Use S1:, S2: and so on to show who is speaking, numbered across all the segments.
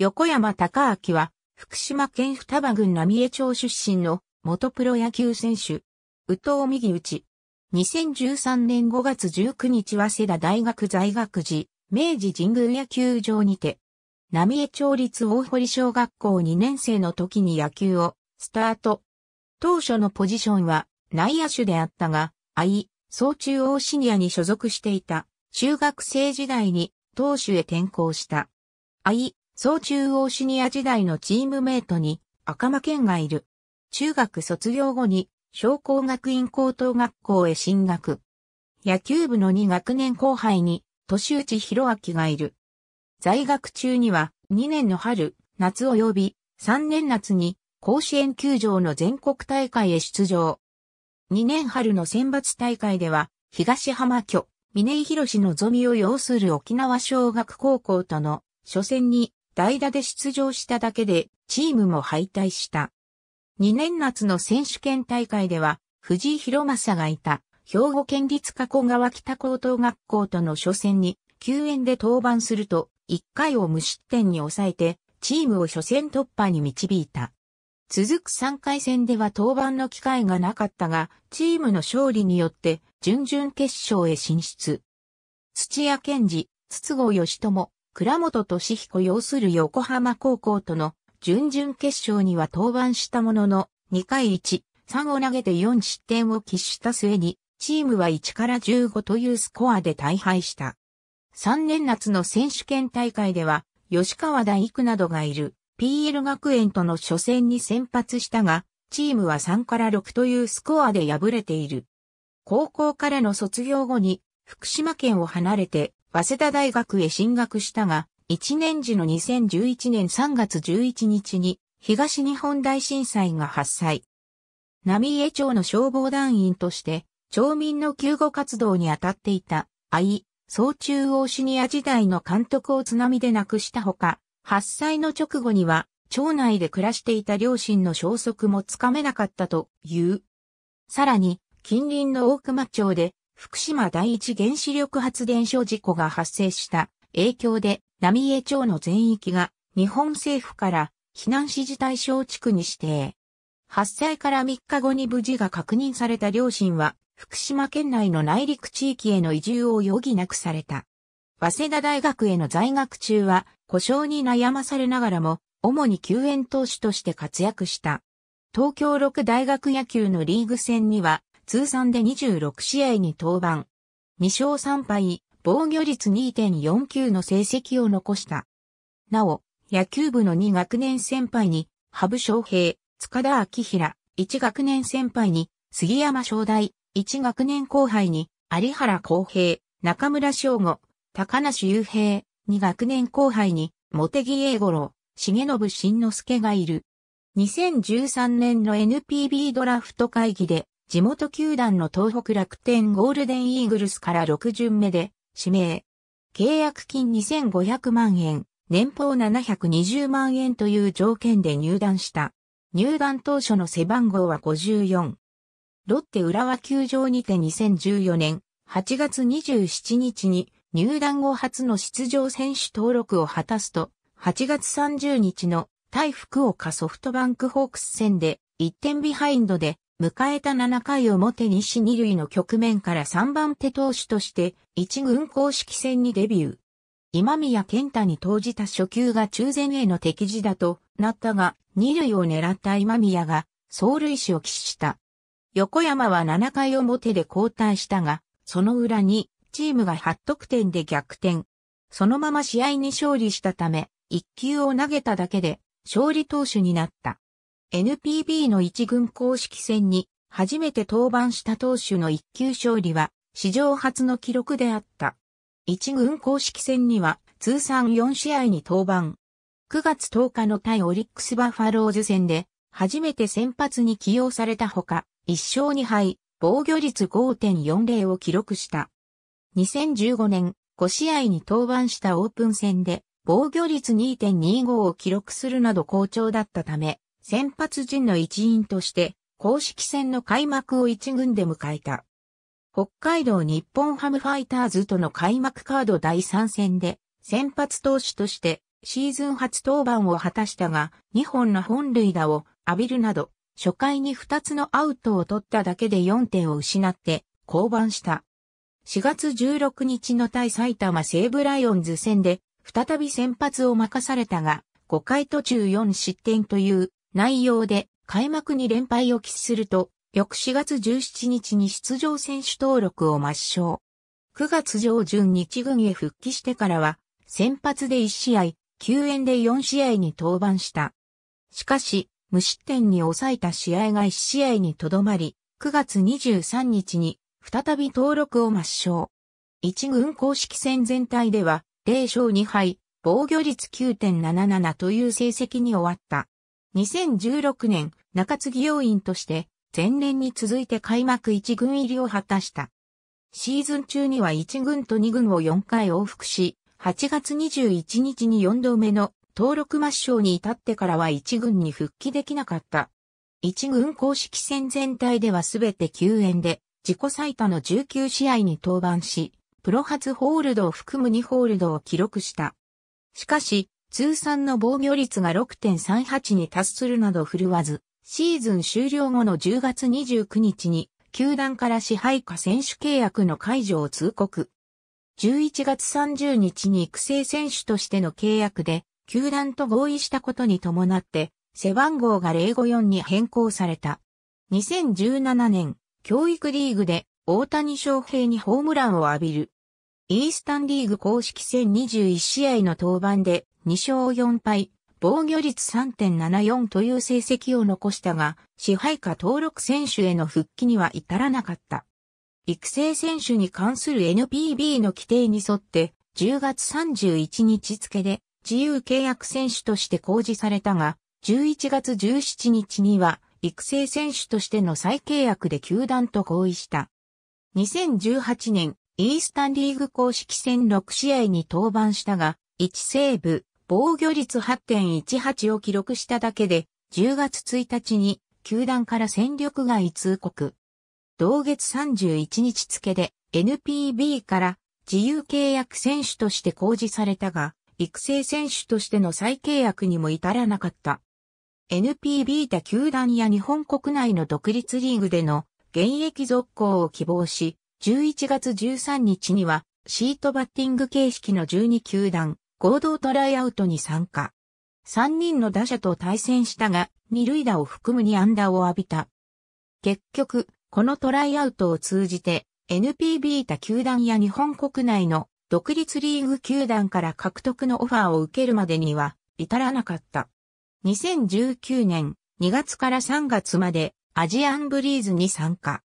S1: 横山隆明は、福島県双葉郡浪江町出身の元プロ野球選手、宇藤右内。2013年5月19日早稲田大学在学時、明治神宮野球場にて、浪江町立大堀小学校2年生の時に野球をスタート。当初のポジションは内野手であったが、愛、総中央シニアに所属していた中学生時代に投手へ転向した。愛、総中央シニア時代のチームメイトに赤間県がいる。中学卒業後に商工学院高等学校へ進学。野球部の2学年後輩に年内弘明がいる。在学中には2年の春、夏及び3年夏に甲子園球場の全国大会へ出場。2年春の選抜大会では東浜巨、峰井博のぞみを要する沖縄小学高校との初戦に代打で出場しただけでチームも敗退した。2年夏の選手権大会では藤井博正がいた兵庫県立加古川北高等学校との初戦に救援で登板すると1回を無失点に抑えてチームを初戦突破に導いた。続く3回戦では登板の機会がなかったが、チームの勝利によって準々決勝へ進出。土屋健二、筒子義友、倉本俊彦擁する横浜高校との準々決勝には登板したものの、2回1、3を投げて4失点を喫した末に、チームは1から15というスコアで大敗した。3年夏の選手権大会では、吉川大工などがいる PL 学園との初戦に先発したが、チームは3から6というスコアで敗れている。高校からの卒業後に、福島県を離れて、早稲田大学へ進学したが、1年時の2011年3月11日に東日本大震災が発災。浪江町の消防団員として、町民の救護活動に当たっていた、愛、総中央シニア時代の監督を津波で亡くしたほか、発災の直後には、町内で暮らしていた両親の消息もつかめなかったという。さらに、近隣の大熊町で福島第一原子力発電所事故が発生した影響で浪江町の全域が日本政府から避難指示対象地区に指定。発災から3日後に無事が確認された両親は福島県内の内陸地域への移住を余儀なくされた。早稲田大学への在学中は故障に悩まされながらも主に救援投手として活躍した。東京六大学野球のリーグ戦には通算で26試合に登板。2勝3敗、防御率2.49の成績を残した。なお、野球部の2学年先輩に、羽生翔平、塚田明平、1学年先輩に、杉山正大、1学年後輩に、有原康平、中村翔吾、高梨雄平、2学年後輩に、茂木英五郎、重信慎之介がいる。2013年の NPB ドラフト会議で地元球団の東北楽天ゴールデンイーグルスから6巡目で指名。契約金2500万円、年俸720万円という条件で入団した。入団当初の背番号は54。ロッテ浦和球場にて2014年8月27日に入団後初の出場選手登録を果たすと、8月30日の対福岡ソフトバンクホークス戦で1点ビハインドで迎えた7回表西二塁の局面から3番手投手として一軍公式戦にデビュー。今宮健太に投じた初球が中前への敵地だとなったが、二塁を狙った今宮が走塁手を起死した。横山は7回表で交代したが、その裏にチームが8得点で逆転。そのまま試合に勝利したため、1球を投げただけで勝利投手になった。NPB の一軍公式戦に初めて登板した投手の一級勝利は史上初の記録であった。一軍公式戦には通算4試合に登板。9月10日の対オリックスバファローズ戦で初めて先発に起用されたほか、1勝2敗、防御率5.40を記録した。2015年5試合に登板したオープン戦で防御率2.25を記録するなど好調だったため、先発陣の一員として、公式戦の開幕を一軍で迎えた。北海道日本ハムファイターズとの開幕カード第3戦で、先発投手としてシーズン初登板を果たしたが、2本の本塁打を浴びるなど、初回に2つのアウトを取っただけで4点を失って降板した。4月16日の対埼玉西武ライオンズ戦で、再び先発を任されたが、5回途中4失点という内容で開幕に連敗を喫すると、翌4月17日に出場選手登録を抹消。9月上旬日軍へ復帰してからは、先発で1試合、救援で4試合に登板した。しかし、無失点に抑えた試合が1試合にとどまり、9月23日に再び登録を抹消。1軍公式戦全体では0勝2敗、防御率9.77という成績に終わった。2016年、中継ぎ要員として、前年に続いて開幕1軍入りを果たした。シーズン中には1軍と2軍を4回往復し、8月21日に4度目の登録抹消に至ってからは1軍に復帰できなかった。1軍公式戦全体ではすべて救援で、自己最多の19試合に登板し、プロ初ホールドを含む2ホールドを記録した。しかし、通算の防御率が6.38に達するなど振るわず、シーズン終了後の10月29日に、球団から支配下選手契約の解除を通告。11月30日に育成選手としての契約で、球団と合意したことに伴って、背番号が054に変更された。2017年、教育リーグで大谷翔平にホームランを浴びる。イースタンリーグ公式戦21試合の登板で2勝4敗、防御率3.74という成績を残したが、支配下登録選手への復帰には至らなかった。育成選手に関する NPB の規定に沿って、10月31日付で自由契約選手として公示されたが、11月17日には育成選手としての再契約で球団と合意した。2018年、イースタンリーグ公式戦6試合に登板したが、1セーブ、防御率8.18を記録しただけで、10月1日に球団から戦力外通告。同月31日付で NPB から自由契約選手として公示されたが、育成選手としての再契約にも至らなかった。NPB 他球団や日本国内の独立リーグでの現役続行を希望し、11月13日にはシートバッティング形式の12球団、合同トライアウトに参加。3人の打者と対戦したが、二塁打を含むに安打を浴びた。結局、このトライアウトを通じて、NPB 他球団や日本国内の独立リーグ球団から獲得のオファーを受けるまでには至らなかった。2019年2月から3月までアジアンブリーズに参加。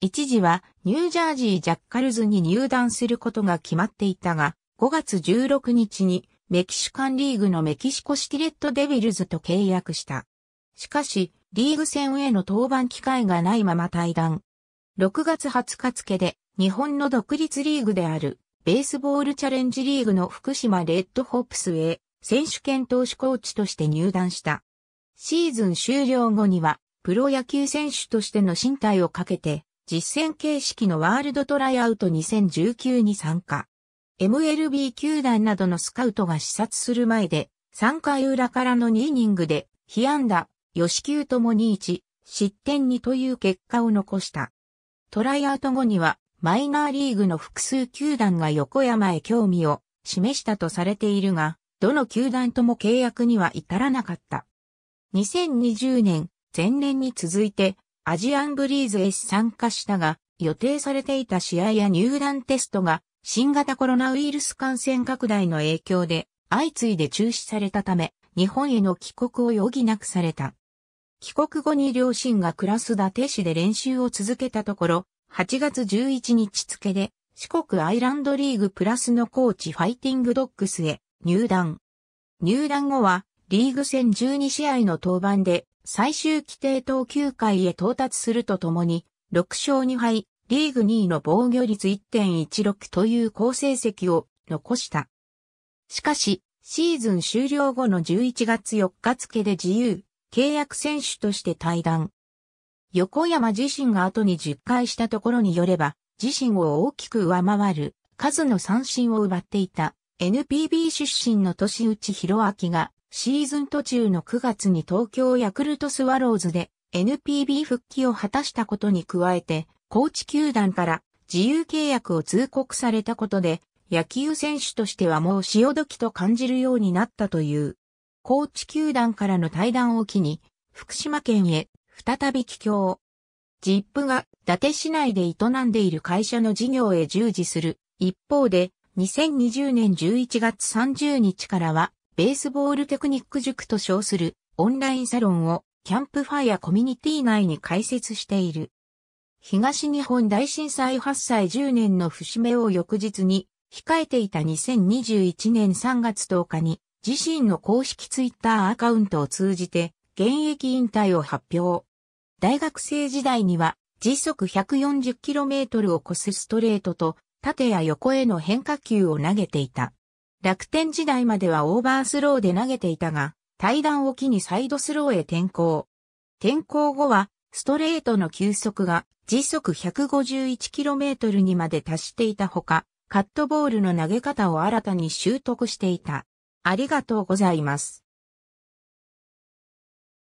S1: 一時はニュージャージージャッカルズに入団することが決まっていたが、5月16日にメキシカンリーグのメキシコシティレットデビルズと契約した。しかし、リーグ戦への登板機会がないまま退団。6月20日付で日本の独立リーグであるベースボールチャレンジリーグの福島レッドホップスへ選手権投手コーチとして入団した。シーズン終了後にはプロ野球選手としての身体をかけて実戦形式のワールドトライアウト2019に参加。MLB 球団などのスカウトが視察する前で、3回裏からの2イニングで、被安打、吉球ともに1、失点2という結果を残した。トライアウト後には、マイナーリーグの複数球団が横山へ興味を示したとされているが、どの球団とも契約には至らなかった。2020年、前年に続いて、アジアンブリーズへ参加したが、予定されていた試合や入団テストが新型コロナウイルス感染拡大の影響で相次いで中止されたため、日本への帰国を余儀なくされた。帰国後に両親が暮らす伊達市で練習を続けたところ、8月11日付で四国アイランドリーグプラスのコーチファイティングドッグスへ入団。入団後はリーグ戦12試合の登板で最終規定投球回へ到達するとともに6勝2敗リーグ2位の防御率1.16という好成績を残した。しかし、シーズン終了後の11月4日付で自由、契約選手として退団。横山自身が後に10回したところによれば、自身を大きく上回る数の三振を奪っていた NPB 出身の年内博明がシーズン途中の9月に東京ヤクルトスワローズで NPB 復帰を果たしたことに加えて高知球団から自由契約を通告されたことで、野球選手としてはもう潮時と感じるようになったという。高知球団からの対談を機に、福島県へ再び帰郷。ジップが伊達市内で営んでいる会社の事業へ従事する。一方で、2020年11月30日からは、ベースボールテクニック塾と称するオンラインサロンをキャンプファイアコミュニティ内に開設している。東日本大震災発災10年の節目を翌日に控えていた2021年3月10日に自身の公式ツイッターアカウントを通じて現役引退を発表。大学生時代には時速 140km を超すストレートと縦や横への変化球を投げていた。楽天時代まではオーバースローで投げていたが、対談を機にサイドスローへ転向。転向後はストレートの球速が時速 151km にまで達していたほか、カットボールの投げ方を新たに習得していた。ありがとうございます。